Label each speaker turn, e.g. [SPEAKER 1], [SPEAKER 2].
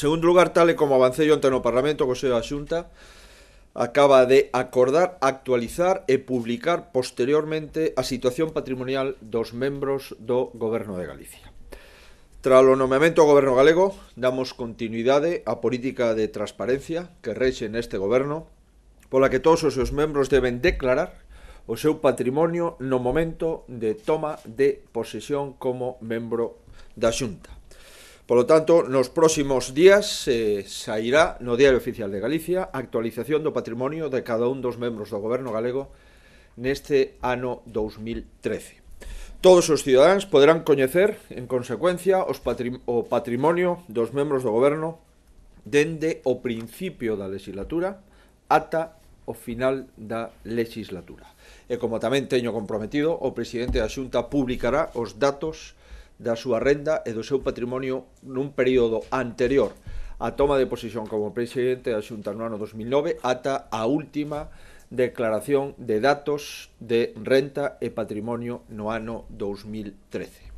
[SPEAKER 1] segundo lugar, tal e como avancei ante no Parlamento, o Consello da Xunta acaba de acordar, actualizar e publicar posteriormente a situación patrimonial dos membros do Goberno de Galicia. Tras o nomeamento ao Goberno galego, damos continuidade á política de transparencia que rexe neste Goberno, pola que todos os seus membros deben declarar o seu patrimonio no momento de toma de posesión como membro da Xunta. Polo tanto, nos próximos días eh, sairá no Diario Oficial de Galicia a actualización do patrimonio de cada un dos membros do Goberno galego neste ano 2013. Todos os cidadáns poderán coñecer, en consecuencia, os patrim o patrimonio dos membros do Goberno dende o principio da legislatura ata o final da legislatura. E como tamén teño comprometido, o presidente da Xunta publicará os datos da súa renda e do seu patrimonio nun período anterior á toma de posición como presidente da Xunta no ano 2009 ata a última declaración de datos de renta e patrimonio no ano 2013.